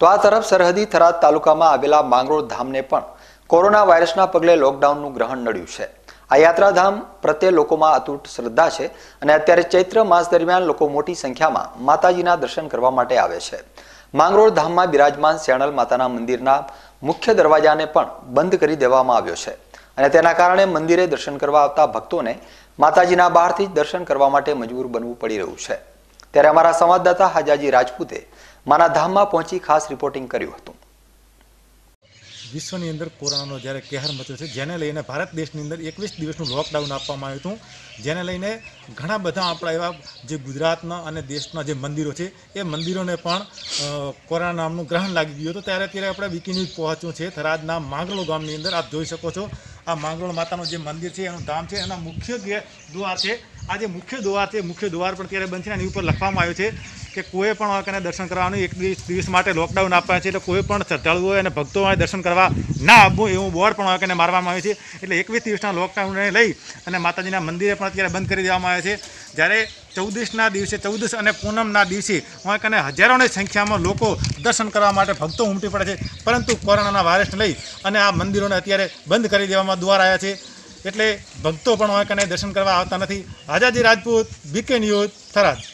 તો આ તરફ સરહદી થરાદ તાલુકામાં આવેલા માંગરોળ ધામને પણ કોરોના વાયરસના પગલે લોકડાઉનનું ગ્રહણ નડ્યું છે આ યાત્રાધામ પ્રત્યે લોકોમાં અતૂટ શ્રદ્ધા છે અને અત્યારે ચૈત્ર માસ દરમિયાન લોકો મોટી સંખ્યામાં માતાજીના દર્શન કરવા માટે આવે છે માંગરોળ ધામમાં બિરાજમાન શેણલ માતાના મંદિરના મુખ્ય દરવાજાને પણ બંધ કરી દેવામાં આવ્યો છે અને તેના કારણે મંદિરે દર્શન કરવા આવતા ભક્તોને માતાજીના બહારથી જ દર્શન કરવા માટે મજબૂર બનવું પડી રહ્યું છે ત્યારે અમારા સંવાદદાતા હાજાજી રાજપૂતે માના ધામમાં પહોંચી ખાસ રિપોર્ટિંગ કર્યું હતું વિશ્વની અંદર કોરોનાનો જ્યારે કહેર મચ્યો છે જેને લઈને ભારત દેશની અંદર એકવીસ દિવસનું લોકડાઉન આપવામાં આવ્યું હતું જેને લઈને ઘણા બધા આપણા એવા જે ગુજરાતના અને દેશના જે મંદિરો છે એ મંદિરોને પણ કોરોના નામનું ગ્રહણ લાગી ગયું હતું ત્યારે અત્યારે આપણે વિકી ન્યૂઝ પહોંચ્યું છે થરાદના માંગલો ગામની અંદર આપ જોઈ શકો છો આ માંગરોળ માતાનું જે મંદિર છે એનું ધામ છે એના મુખ્ય દ્વાર છે આ જે મુખ્ય દ્વાર છે મુખ્ય દ્વાર પણ ત્યારે બંધ છે એની ઉપર લખવામાં આવ્યું છે કે કોઈ પણ વાંકને દર્શન કરવાનું એક દિવસ માટે લોકડાઉન આપવાના છે એટલે કોઈ પણ શ્રદ્ધાળુઓ અને ભક્તો દર્શન કરવા ના આપવું એવું બોર્ડ પણ વાંકને મારવામાં આવ્યું છે એટલે એકવીસ દિવસના લોકડાઉનને લઈ અને માતાજીના મંદિરે પણ અત્યારે બંધ કરી દેવામાં આવે છે જ્યારે ચૌદીસના દિવસે ચૌદીસ અને પૂનમના દિવસે કને હજારોની સંખ્યામાં લોકો દર્શન કરવા માટે ભક્તો ઉમટી પડે છે પરંતુ કોરોનાના વાયરસને લઈ અને આ મંદિરોને અત્યારે બંધ કરી દેવામાં દ્વાર આવ્યા છે એટલે ભક્તો પણ કને દર્શન કરવા આવતા નથી આઝાદી રાજપૂત બીકે ન્યૂઝ થરાદ